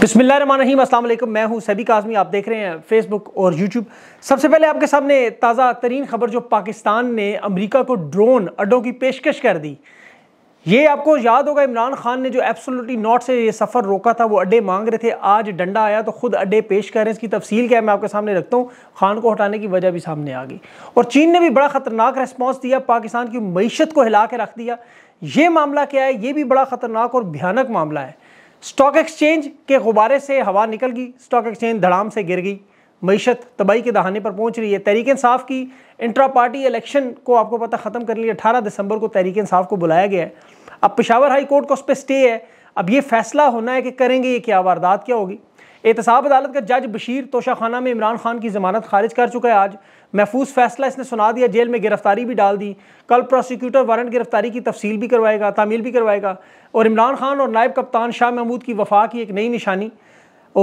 बिसमीम अल्लाम मैं हूं सभी काजमी आप देख रहे हैं फेसबुक और यूट्यूब सबसे पहले आपके सामने ताज़ा तरीन खबर जो पाकिस्तान ने अमेरिका को ड्रोन अड्डों की पेशकश कर दी ये आपको याद होगा इमरान खान ने जो एब्सोल्युटली नॉट से ये सफ़र रोका था वो अड्डे मांग रहे थे आज डंडा आया तो खुद अड्डे पेश कर रहे हैं इसकी तफसील क्या है मैं आपके सामने रखता हूँ खान को हटाने की वजह भी सामने आ गई और चीन ने भी बड़ा ख़तरनाक रेस्पॉन्स दिया पाकिस्तान की मीशत को हिला के रख दिया ये मामला क्या है ये भी बड़ा ख़तरनाक और भयानक मामला है स्टॉक एक्सचेंज के गुब्बारे से हवा निकल गई स्टॉक एक्सचेंज धड़ाम से गिर गई मीशत तबाही के दहाने पर पहुंच रही है तहरीक इंसाफ की इंट्रा पार्टी इलेक्शन को आपको पता ख़त्म कर लिया अठारह दिसंबर को तहरीक इंसाफ को बुलाया गया है अब पिशावर हाई कोर्ट का उस पर स्टे है अब ये फैसला होना है कि करेंगे ये क्या वारदात क्या होगी एहतसाब अदालत का जज बशीर तोशाखाना में इमरान खान की जमानत खारिज कर चुका है आज महफूज फैसला इसने सुना दिया जेल में गिरफ्तारी भी डाल दी कल प्रोसिक्यूटर वारंट गिरफ्तारी की तफसील भी करवाएगा तामील भी करवाएगा और इमरान खान और नायब कप्तान शाह महमूद की वफा की एक नई निशानी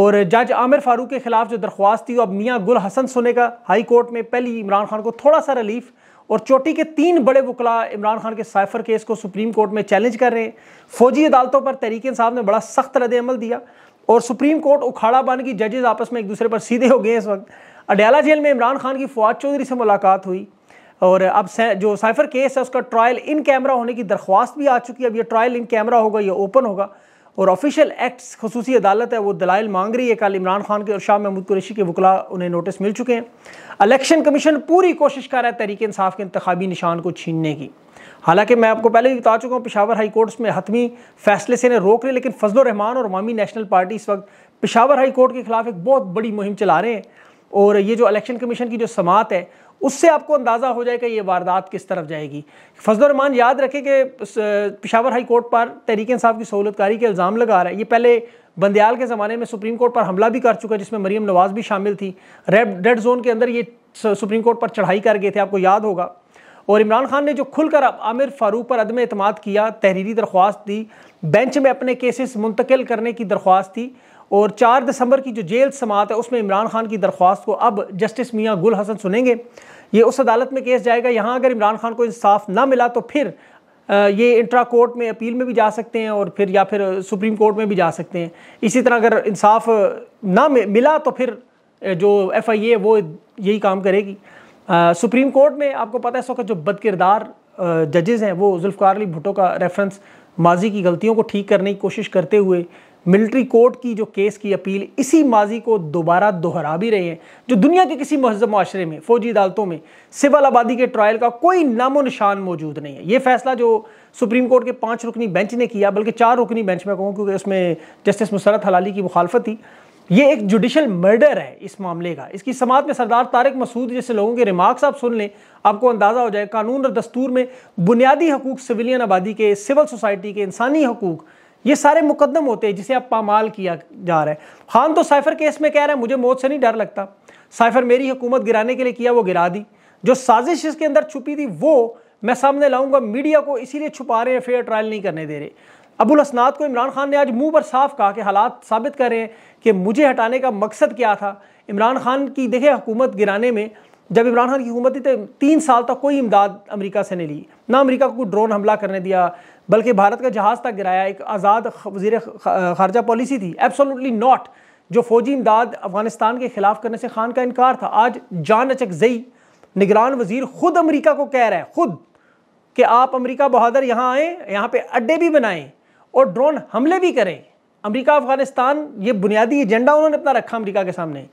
और जज आमिर फारूक के खिलाफ जो दरख्वास्त थी अब मियाँ गुल हसन सुनेगा हाई कोर्ट में पहली इमरान खान को थोड़ा सा रिलीफ और चोटी के तीन बड़े वकला इमरान खान के साइफर केस को सुप्रीम कोर्ट में चैलेंज कर रहे हैं फौजी अदालतों पर तहरीक साहब ने बड़ा सख्त रद्द अमल दिया और सुप्रीम कोर्ट उखाड़ा बन की जजेज आपस में एक दूसरे पर सीधे हो गए इस वक्त अडयाला जेल में इमरान खान की फवाद चौधरी से मुलाकात हुई और अब जो साइफर केस है उसका ट्रायल इन कैमरा होने की दरख्वास्त भी आ चुकी है अब यह ट्रायल इन कैमरा होगा यह ओपन होगा और ऑफिशियल एक्ट्स खसूस अदालत है वो दलाइल मांग रही है कल इमरान खान के और शाह महमूद कुरेशी के वकला उन्हें नोटिस मिल चुके हैं इलेक्शन कमीशन पूरी कोशिश कर रहा है तरीके इंसाफ के इंतबी निशान को छीनने की हालांकि मैं आपको पहले भी बता चुका हूँ पिशावर हाई कोर्ट्स में हतमी फैसले से इन्हें रोक रहे लेकिन फजल रहमान और अवामी नेशनल पार्टी इस वक्त पिशावर हाई कोर्ट के खिलाफ एक बहुत बड़ी मुहिम चला रहे हैं और ये जो इलेक्शन कमीशन की जो समात है उससे आपको अंदाज़ा हो जाएगा ये वारदात किस तरफ जाएगी फजलरहमान याद रखे कि पिशावर हाई कोर्ट पर तहरीक साहब की सहूलतकारी के इल्ज़ाम लगा रहा है ये पहले बंदयाल के ज़माने में सुप्रीम कोर्ट पर हमला भी कर चुका जिसमें मरीम नवाज़ भी शामिल थी रेड रेड जोन के अंदर ये सुप्रीम कोर्ट पर चढ़ाई कर गए थे आपको याद होगा और इमरान खान ने जो खुलकर आमिर फ़ारूक पर अदम अतमाद किया तहरीरी दरख्वास्त दी बेंच में अपने केसेस मुंतकिल करने की दरख्वास्त थी और 4 दिसंबर की जो जेल समात है उसमें इमरान खान की दरख्वास्त को अब जस्टिस मियाँ गुल हसन सुनेंगे ये उस अदालत में केस जाएगा यहाँ अगर इमरान खान को इंसाफ ना मिला तो फिर ये इंट्रा कोर्ट में अपील में भी जा सकते हैं और फिर या फिर सुप्रीम कोर्ट में भी जा सकते हैं इसी तरह अगर इंसाफ ना मिला तो फिर जो एफ आई ए वो यही काम करेगी आ, सुप्रीम कोर्ट में आपको पता है इस वक्त जो बदकिरदार जजेज़ हैं वो जुल्फ़ार अली भुटो का रेफरेंस माजी की गलतियों को ठीक करने की कोशिश करते हुए मिलिट्री कोर्ट की जो केस की अपील इसी माजी को दोबारा दोहरा भी रहे हैं जो दुनिया के किसी महजब माशरे में फौजी अदालतों में सिविल आबादी के ट्रायल का कोई नामो निशान मौजूद नहीं है ये फैसला जो सुप्रीम कोर्ट के पाँच रुकनी बेंच ने किया बल्कि चार रुकनी बेंच में कहूँ क्योंकि उसमें जस्टिस मुसरत हलाली की मुखालफत थी ये एक जुडिशल मर्डर है इस मामले का इसकी समात में सरदार तारक मसूद जैसे लोगों के रिमार्क्स आप सुन लें आपको अंदाज़ा हो जाए कानून और दस्तूर में बुनियादी हकूक सिविलियन आबादी के सिविल सोसाइटी के इंसानी हकूक़ ये सारे मुकदम होते हैं जिसे अब पामाल किया जा रहा है खान तो साइफर केस में कह रहा है मुझे मौत से नहीं डर लगता साइफर मेरी हुकूमत गिराने के लिए किया वो गिरा दी जो साजिश इसके अंदर छुपी थी वो मैं सामने लाऊंगा मीडिया को इसीलिए छुपा रहे हैं फेयर ट्रायल नहीं करने दे रहे अबुल असनाद को इमरान खान ने आज मुंह पर साफ कहा कि हालात साबित कर रहे हैं कि मुझे हटाने का मकसद क्या था इमरान खान की देखे हुकूमत गिराने में जब इमरान खान की हुकूमत थी तो तीन साल तक कोई इमदाद अमेरिका से नहीं ली ना अमेरिका को ड्रोन हमला करने दिया बल्कि भारत का जहाज़ तक गिराया एक आज़ाद वजीर खारजा पॉलिसी थी एब्सोलूटली नॉट जो फौजी इमदाद अफगानिस्तान के ख़िलाफ़ करने से खान का इनकार था आज जान अचक जई निगरान वजीर ख़ुद अमरीका को कह रहा है ख़ुद कि आप अमरीका बहादुर यहाँ आएँ यहाँ पर अड्डे भी बनाएँ और ड्रोन हमले भी करें अमरीका अफ़गानिस्तान ये बुनियादी एजेंडा उन्होंने अपना रखा अमरीका के सामने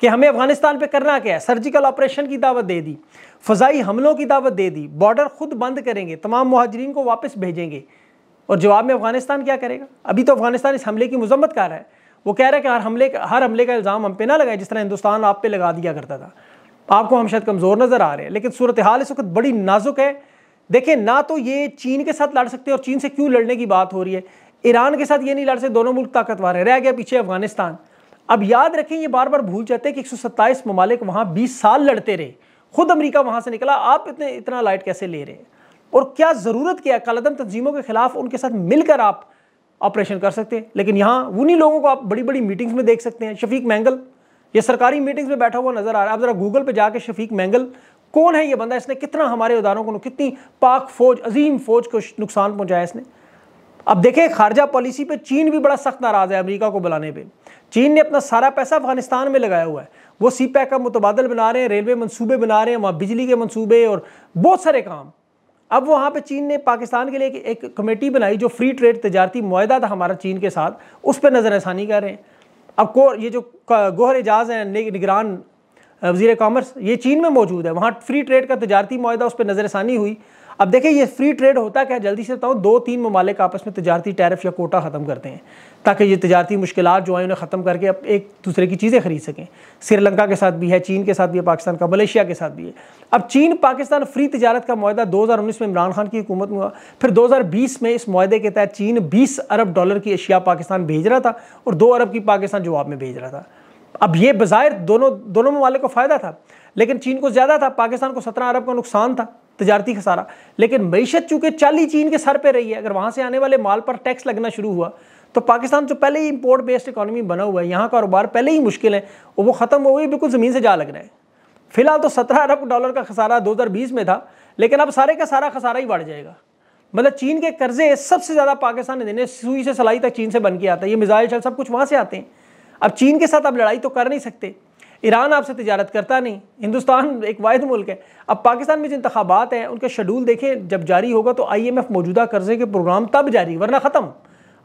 कि हमें अफगानिस्तान पे करना क्या है सर्जिकल ऑपरेशन की दावत दे दी फजाई हमलों की दावत दे दी बॉर्डर खुद बंद करेंगे तमाम महाजरीन को वापस भेजेंगे और जवाब में अफगानिस्तान क्या करेगा अभी तो अफगानिस्तान इस हमले की मजम्मत कर रहा है वो कह रहा है कि हर हमले का हर हमले का इल्ज़ाम हम पे ना लगाए जिस तरह हिंदुस्तान आप पे लगा दिया करता था आपको हम शायद कमज़ोर नज़र आ रहे हैं लेकिन सूरत हाल इस वक्त बड़ी नाजुक है देखें ना तो ये चीन के साथ लड़ सकते और चीन से क्यों लड़ने की बात हो रही है ईरान के साथ ये नहीं लड़ सकते दोनों मुल्क ताकतवर है रह गया पीछे अफगानिस्तान अब याद रखें ये बार बार भूल जाते हैं कि एक सौ ममालिक वहाँ बीस साल लड़ते रहे खुद अमरीका वहाँ से निकला आप इतने इतना लाइट कैसे ले रहे हैं और क्या ज़रूरत क्या कलदम तंजीमों के ख़िलाफ़ उनके साथ मिलकर आप ऑपरेशन कर सकते हैं लेकिन यहाँ उन्हीं लोगों को आप बड़ी बड़ी मीटिंग्स में देख सकते हैं शफीक मैंगल ये सरकारी मीटिंग्स में बैठा हुआ नज़र आ रहा है आप ज़रा गूगल पर जाके शफीक मैंगल कौन है ये बंदा इसने कितना हमारे उदारों को कितनी पाक फौज अजीम फौज को नुकसान पहुँचाया इसने अब देखें खारजा पॉलिसी पे चीन भी बड़ा सख्त नाराज़ है अमेरिका को बुलाने पे चीन ने अपना सारा पैसा अफगानिस्तान में लगाया हुआ है वो सी पैक का मुतबादल बना रहे हैं रेलवे मनसूबे बना रहे हैं वहाँ बिजली के मनसूबे और बहुत सारे काम अब वहाँ पे चीन ने पाकिस्तान के लिए एक, एक कमेटी बनाई जो फ्री ट्रेड तजारती माहा था हमारा चीन के साथ उस पर नज़रसानी कर रहे हैं अब को ये जो गोहर एजाज हैं निगरान वजीर कामर्स ये चीन में मौजूद है वहाँ फ्री ट्रेड का तजारती माहा उस पर नज़रसानी हुई अब देखिए ये फ्री ट्रेड होता क्या जल्दी से बताऊँ दो तीन ममालिक आपस में तजारती टैरिफ या कोटा ख़त्म करते हैं ताकि ये तजारती मुश्किल जो हैं उन्हें ख़त्म करके अब एक दूसरे की चीज़ें खरीद सकें श्रीलंका के साथ भी है चीन के साथ भी है पाकिस्तान का मलेशिया के साथ भी है अब चीन पाकिस्तान फ्री तजारत का माह दो हज़ार उन्नीस में इमरान खान की हुकूमत में हुआ फिर दो हज़ार बीस में इस माहे के तहत चीन बीस अरब डॉलर की अशिया पाकिस्तान भेज रहा था और दो अरब की पाकिस्तान जवाब में भेज रहा था अब ये बाहिर दोनों दोनों ममालिक को फ़ायदा था लेकिन चीन को ज़्यादा था पाकिस्तान को सत्रह अरब का नुकसान था तजारती खसारा लेकिन मीशत चूँकि चाली ही चीन के सर पर रही है अगर वहाँ से आने वाले माल पर टैक्स लगना शुरू हुआ तो पाकिस्तान जो पहले ही इम्पोर्ट बेस्ड इकानमी बना हुआ है यहाँ कारोबार पहले ही मुश्किल है और वो ख़त्म हो गई बिल्कुल ज़मीन से जा लग रहा है फिलहाल तो सत्रह अरब डॉलर का खसारा बीस में था लेकिन अब सारे का सारा खसारा ही बढ़ जाएगा मतलब चीन के कर्जे सबसे ज़्यादा पाकिस्तान ने देने सुई से सलाई तक चीन से बन के आता है ये मिज़ाइल चल सब कुछ वहाँ से आते हैं अब चीन के साथ आप लड़ाई तो कर नहीं सकते ईरान आपसे तजारत करता नहीं हिंदुस्तान एक वाद मुल्क है अब पाकिस्तान में जो इंतबात हैं उनका शेड्यूल देखें जब जारी होगा तो आई एम एफ़ मौजूदा कर्जे के प्रोग्राम तब जारी वरना ख़त्म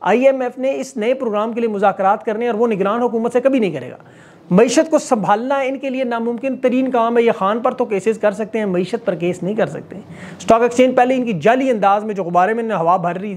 आई एम एफ़ ने इस नए प्रोग्राम के लिए मुजाकर करने और वो निगरान हुकूमत से कभी नहीं करेगा मीशत को संभालना इनके लिए नामुमकिन तरीन काम है ये खान पर तो केसेस कर सकते हैं मीशत पर केस नहीं कर सकते स्टॉक एक्सचेंज पहले इनकी जाली अंदाज में जो गुब्बारे में हवा भर रही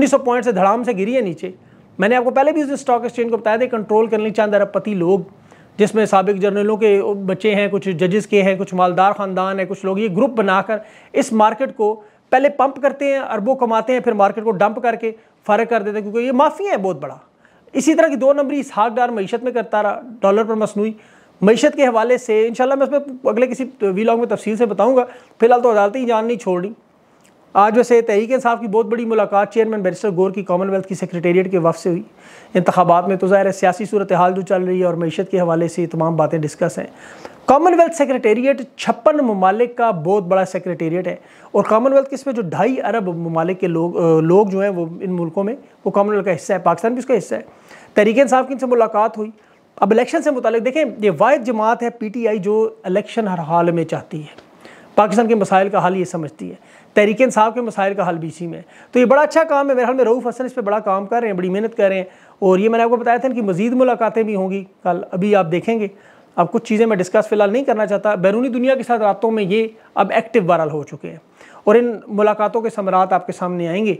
थी सौ पॉइंट से धड़ाम से गिरी है नीचे मैंने आपको पहले भी उस स्टॉक एक्सचेंज को बताया था कंट्रोल करने चंद पति लोग जिसमें सबक जर्नलों के बच्चे हैं कुछ जजेस के हैं कुछ मालदार ख़ानदान हैं कुछ लोग ये ग्रुप बनाकर इस मार्केट को पहले पंप करते हैं अरबों कमाते हैं फिर मार्केट को डंप करके फ़र्क कर देते हैं क्योंकि ये माफिया है बहुत बड़ा इसी तरह की दो नंबरी इस डार मीशत में करता रहा डॉलर पर मसनू मीशत के हवाले से इन मैं उसमें अगले किसी वीलॉग में तफसील से बताऊँगा फिलहाल तो अदालती ही जान नहीं छोड़नी आज वैसे तहरीक साहब की बहुत बड़ी मुलाकात चेयरमैन बैरिस्टर गौर की कॉमनवेल्थ की सेक्रेटेरिएट के वफ से हुई इंतबात में तो ज़ाहिर है सियासी सूरत हाल जो चल रही है और मीशत के हवाले से तमाम बातें डिस्कस हैं कॉमनवेल्थ सेक्रेटेरिएट छप्पन ममालिक का बहुत बड़ा सेक्रेटेरिएट है और कॉमनवेल्थ के इसमें जो ढाई अरब ममालिक के लोग लोग जो हैं वो इन मुल्कों में वो कॉमनवेल्थ का हिस्सा है पाकिस्तान भी उसका हिस्सा है तहरीक साहब की इनसे मुलाकात हुई अब इलेक्शन से मुतल देखें ये वाद जमात है पी टी आई जो इलेक्शन हर हाल में चाहती है पाकिस्तान के मसाइल का हल ये समझती है तहरीक साहब के मसाइल का हल भी इसी में तो ये बड़ा अच्छा काम है मेरे हाल में रऊफ़ हसन इस पर बड़ा काम कर रहे हैं बड़ी मेहनत कर रहे हैं और ये मैंने आपको बताया था कि मज़ीद मुलाकातें भी होंगी कल अभी आप देखेंगे अब कुछ चीज़ें मैं डिस्कस फ़िलहाल नहीं करना चाहता बैरूनी दुनिया के साथ रातों में ये अब एक्टिव वायरल हो चुके हैं और इन मुलाकातों के समरात आपके सामने आएंगे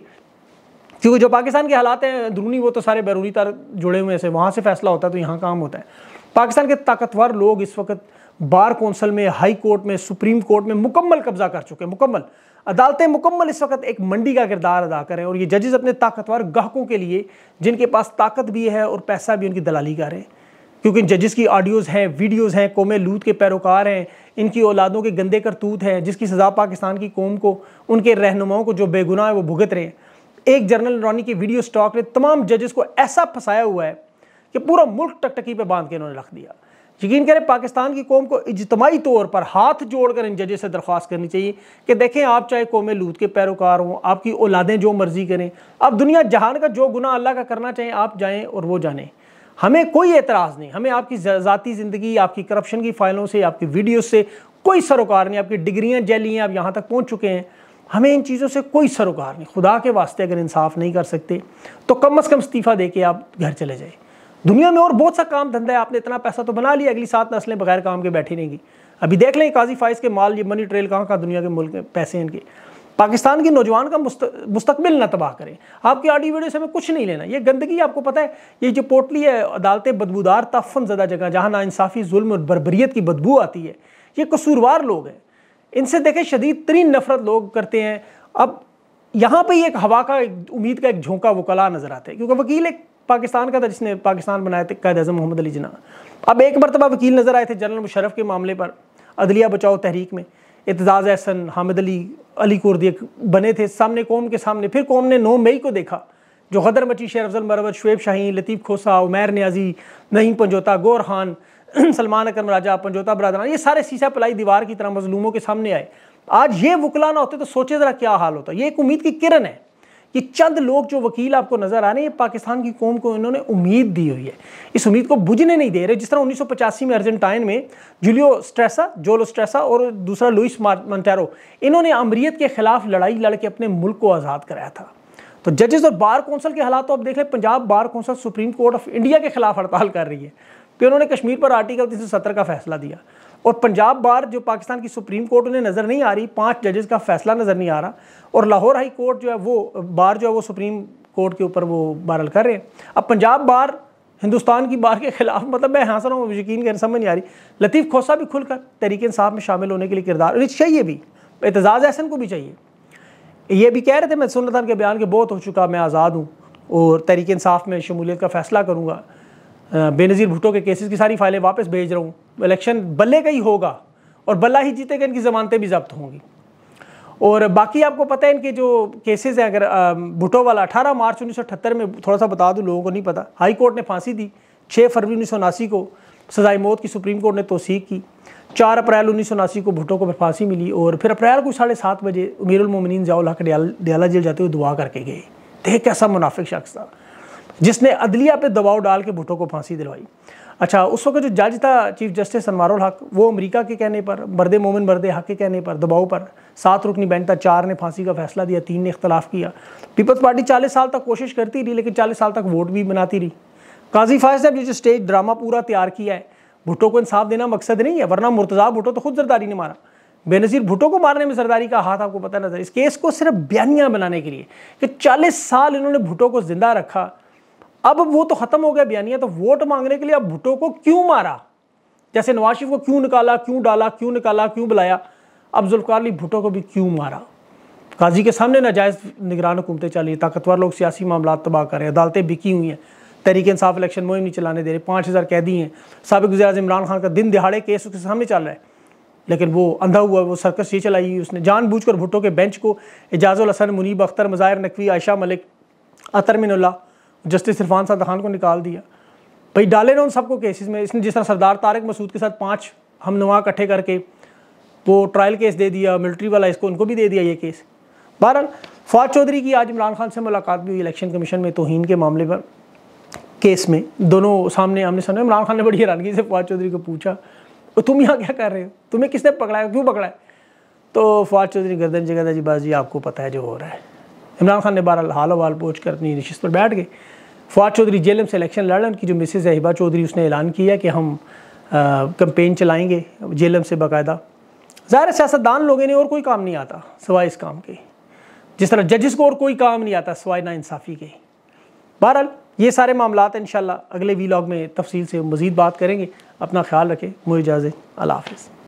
क्योंकि जो पाकिस्तान के हालात हैं अंदरूनी वो तो सारे बैरूनी तार जुड़े हुए हैं वहाँ से फैसला होता है तो यहाँ काम होता है पाकिस्तान के ताकतवर लोग इस वक्त बार कौंसल में हाई कोर्ट में सुप्रीम कोर्ट में मुकम्मल कब्जा कर चुके हैं मुकम्मल अदालतें मुकम्मल इस वक्त एक मंडी का किरदार अदा करें और ये जजेस अपने ताकतवर गाहकों के लिए जिनके पास ताकत भी है और पैसा भी उनकी दलाली कर रहे हैं क्योंकि जजेस की ऑडियोज़ हैं वीडियोज़ हैं कौम लूत के पैरोकार हैं इनकी औलादों के गंदे करतूत हैं जिसकी सज़ा पाकिस्तान की कौम को उनके रहनुमाओं को जो बेगुनाह है वो भुगत रहे हैं एक जर्नल रॉनी की वीडियो स्टॉक ने तमाम जजेस को ऐसा फंसाया हुआ है कि पूरा मुल्क टकटकी पर बांध के इन्होंने रख दिया यकीन करें पाकिस्तान की कौम को इजतमाही तौर पर हाथ जोड़कर इन जज़े से दरख्वास्त करनी चाहिए कि देखें आप चाहे कौम लूत के पैरोकार हों आपकी औलादें जो मर्जी करें आप दुनिया जहान का जो गुना अल्लाह का करना चाहें आप जाएँ और वो जाने हमें कोई एतराज़ नहीं हमें आपकी ज़ाती ज़िंदगी आपकी करप्शन की फ़ाइलों से आपकी वीडियो से कोई सरोकार नहीं आपकी डिग्रियाँ जैली हैं आप यहाँ तक पहुँच चुके हैं हमें इन चीज़ों से कोई सरोकार नहीं खुदा के वास्ते अगर इंसाफ नहीं कर सकते तो कम अज़ कम इस्तीफ़ा दे के आप घर चले जाए दुनिया में और बहुत सा काम धंधा है आपने इतना पैसा तो बना लिया अगली सात नस्लें बगैर काम के बैठी रहेंगी अभी देख लें काजी फाइज के माल ये मनी ट्रेल कहाँ कहाँ दुनिया के मुल्क में पैसे इनके पाकिस्तान के नौजवान का मुस्तकबिल ना तबाह करें आपकी आडी वीडियो से हमें कुछ नहीं लेना ये गंदगी आपको पता है ये जो पोटली है अदालतें बदबूदार तफन ज़दा जगह जहाँ नाानसाफ़ी जुल्म और बरबरीत की बदबू आती है ये कसूरवार लोग हैं इनसे देखें शदीद तरीन नफरत लोग करते हैं अब यहाँ पर ही एक हवा का एक उम्मीद का एक झोंका वकला नज़र आता है क्योंकि वकील एक पाकिस्तान का था जिसने पाकिस्तान बनाए थे कैद अजम मोहम्मद अली जना अब एक मरतबा वकील नज़र आए थे जनरल मुशरफ के मामले पर अदलिया बचाओ तहरीक में एतजाज़ एहसन हामिद अली अली कुर्दी बने थे सामने कौम के सामने फिर कौम ने नौ मई को देखा जो गदर मची शेर अफजल मरवत शुएब शाहीन लतीफ़ खोसा उमैर न्याजी नहीं पंजोता गोर खान सलमान अकरम राजा पंजोता बरदरान ये सारे शीशा पलाई दीवार की तरह मजलूमों के सामने आए आज ये वकला ना होते तो सोचे ज़रा क्या हाल होता ये एक उम्मीद की किरण है ये चंद लोग जो वकील आपको नजर आ रहे हैं पाकिस्तान की कौम को इन्होंने उम्मीद दी हुई है इस उम्मीद को बुझने नहीं दे रहे जिस तरह उन्नीस में अर्जेंटाइन में जूलियो स्ट्रेसा जोलो स्ट्रेसा और दूसरा लुइस मंटेरो इन्होंने अमरीत के खिलाफ लड़ाई लड़के अपने मुल्क को आज़ाद कराया था तो जजेस और बार कौंसिल के हालात तो आप देख रहे Punjab bar council supreme court of India के खिलाफ हड़ताल कर रही है फिर उन्होंने कश्मीर पर आर्टिकल तीन का फैसला दिया और पंजाब बार जो पाकिस्तान की सुप्रीम कोर्ट उन्हें नज़र नहीं आ रही पांच जजेस का फैसला नज़र नहीं आ रहा और लाहौर हाई कोर्ट जो है वो बार जो है वो सुप्रीम कोर्ट के ऊपर वो बारल कर रहे हैं अब पंजाब बार हिंदुस्तान की बार के खिलाफ मतलब मैं हाँ रहा हूँ यकीन कर समझ नहीं आ रही लतीफ़ खोसा भी खुलकर तरीके इंसाफ में शामिल होने के लिए किरदार और चाहिए भी एतजाज़ एहसन को भी चाहिए ये भी कह रहे थे मैं सुन रहा था उनके बयान के बहुत हो चुका मैं आज़ाद हूँ और तरीके इंसाफ में शमूलियत का फ़ैसला करूँगा बेनज़ीर भुटो के केसेस की सारी फाइलें वापस भेज रहा हूँ इलेक्शन बल्ले का ही होगा और बल्ला ही जीतेगा इनकी ज़मानतें भी जब्त होंगी और बाकी आपको पता है इनके जो केसेस हैं अगर भुटो वाला अठारह मार्च उन्नीस में थोड़ा सा बता दूँ लोगों को नहीं पता हाई कोर्ट ने फांसी दी छः फरवरी उन्नीस को सजाए मौत की सुप्रीम कोर्ट ने तोसीक की चार अप्रैल उन्नीस को भुटो को फिर फांसी मिली और फिर अप्रैल को साढ़े सात बजे उमीरमिन जाओ लाख डयाला जेल जाते हुए दुआ करके गए देख कैसा मुनाफिक शख्स था जिसने अदलिया पे दबाव डाल के भुटो को फांसी दिलवाई अच्छा उस वक्त जो जज था चीफ जस्टिस अनवारुल हक वो अमेरिका के कहने पर बर्दे मोमिन बर्दे हक के कहने पर दबाव पर सात रुकनी बैंक था चार ने फांसी का फैसला दिया तीन ने इख्तलाफ किया पीपल्स पार्टी चालीस साल तक कोशिश करती रही लेकिन चालीस साल तक वोट भी बनाती रही काजी फायज साहब जो स्टेज ड्रामा पूरा तैयार किया है भुटो को इंसाफ देना मकसद नहीं है वरना मुर्तजा भुटो तो खुद जरदारी ने मारा बेनज़ीर भुटो को मारने में सरदारी का हाथ आपको पता नजर इस केस को सिर्फ बयानियाँ बनाने के लिए कि 40 साल इन्होंने भुटो को ज़िंदा रखा अब वो तो खत्म हो गया बयानिया तो वोट मांगने के लिए अब भुट्टो को क्यों मारा जैसे नवाज शरीफ को क्यों निकाला क्यों डाला क्यों निकाला क्यों बुलाया अब जुल्फकार अली भुट्टो को भी क्यों मारा काजी के सामने नाजायज़ निगरान हुकूमतें चली ताकतवर लोग सियासी मामला तबाह कर रहे हैं अदालतें बिकी हुई हैं तहरीक इंसाफ इलेक्शन मुहिम नहीं चलाने दे रहे पाँच हज़ार कैदी हैं सबक गुजराज इमरान खान का दिन दिहाड़े केस उसके सामने चल रहा है लेकिन वो अंधा हुआ वो सर्कस ये चलाई हुई उसने जानबूझकर भुट्टो के बेंच को एजाजुल हसन मुनीब अख्तर मज़ाहिर नकवी आयशा मलिक अतर मिनल्ला जस्टिस इरफान सादा खान को निकाल दिया भाई डाले ना उन सबको केसेस में इसने जिस तरह सरदार तारक मसूद के साथ पाँच हम नवा इकट्ठे करके वो ट्रायल केस दे दिया मिलिट्री वाला इसको उनको भी दे दिया ये केस बहरहाल फवाद चौधरी की आज इमरान खान से मुलाकात भी हुई इलेक्शन कमीशन में तोहन के मामले पर केस में दोनों सामने आमने सामने इमरान खान ने बड़ी हैरानगी से फवाद चौधरी को पूछा तो तुम यहाँ क्या कर रहे हो तुम्हें किसने पकड़ाया क्यों है तो फवाद चौधरी गर्दन जगह जी बस जी आपको पता है जो हो रहा है इमरान खान ने बहरहाल हाल वाल पूछ कर अपनी नशस्त पर बैठ गए फवाद चौधरी जेल से इलेक्शन लड़ रहे उनकी जो मिसेज़ अहिबा चौधरी उसने ऐलान किया कि हम कंपेन चलाएँगे जेलम से बाकायदा ज़ाहिर सियासतदान लोगों ने और कोई काम नहीं आता सवाए इस काम के जिस तरह जजिस को और कोई काम नहीं आता सवाए इंसाफी के बहरहाल ये सारे मामला इन अगले वीलॉग में तफसील से मज़ीद बात करेंगे अपना ख्याल रखें मुझे इजाज़त अल्लाह हाफिज़